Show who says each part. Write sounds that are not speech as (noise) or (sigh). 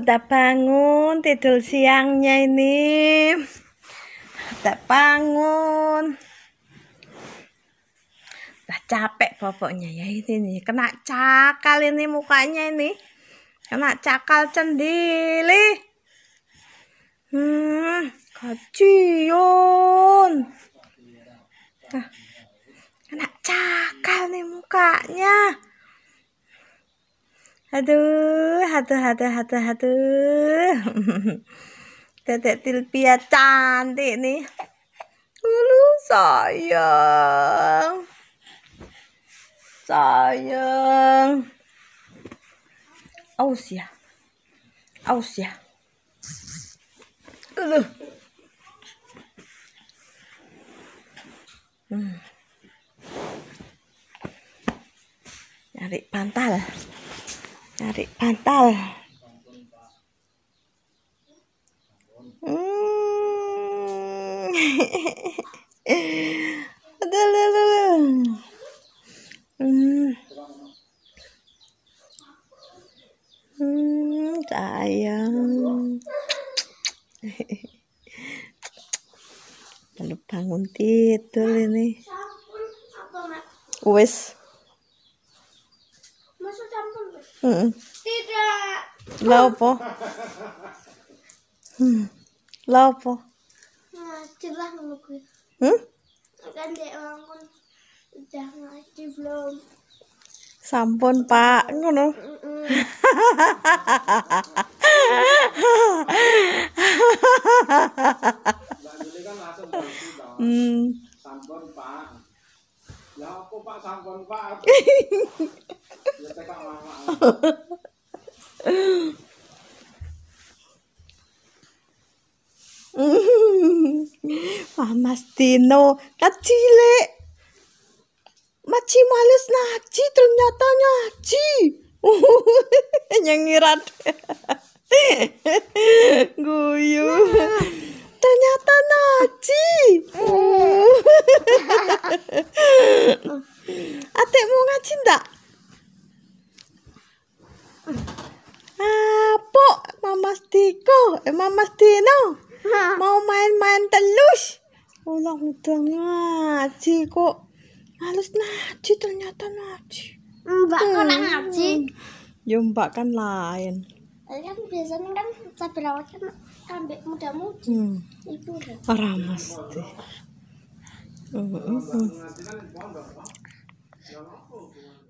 Speaker 1: Tak bangun tidur siangnya ini Tak bangun udah capek pokoknya ya ini nih kena cakal ini mukanya ini kena cakal cendili hmm kacion nah, kena cakal nih mukanya Aduh, hatu hatu hatu hatu. (laughs) Tetek Tilpia cantik nih. Ulu sayang. Sayang. Aus ya. Aus ya. Ulu. Hmm. Nyari pantal. Tarik bantal. Hmm. (laughs) Aduh, Hmm. Hmm, sayang. Lalu (laughs) bangun tidur ini. Wes. Mm. Tidak. Lapo. Hmm. Lapo. Masihlah menunggu. Nah, hmm? Kan dek pun Udah ngaji belum? Sampun, Pak. Ngono. Hmm. hmm. Sampun, Pak. Ya aku Pak sampun, Pak. (laughs) Mamastino, (laughs) kecil, Maci males ngaji, ternyata ngaji. (laughs) Nyengirat. (laughs) Guyu. Ternyata ngaji. Atikmu ngaji ndak? Apo, Mama Stiko, eh, Mamas Tino. Mau main-main telus. Ulang udah ngaji kok. Halus ngaji ternyata ngaji.
Speaker 2: Mbak hmm. kok ngaji?
Speaker 1: Ya mbak kan lain. Kan biasanya kan cabai rawat kan ambek muda muda Hmm. Itu udah. Ora mesti. Uh, hmm, uh, hmm, uh. Hmm.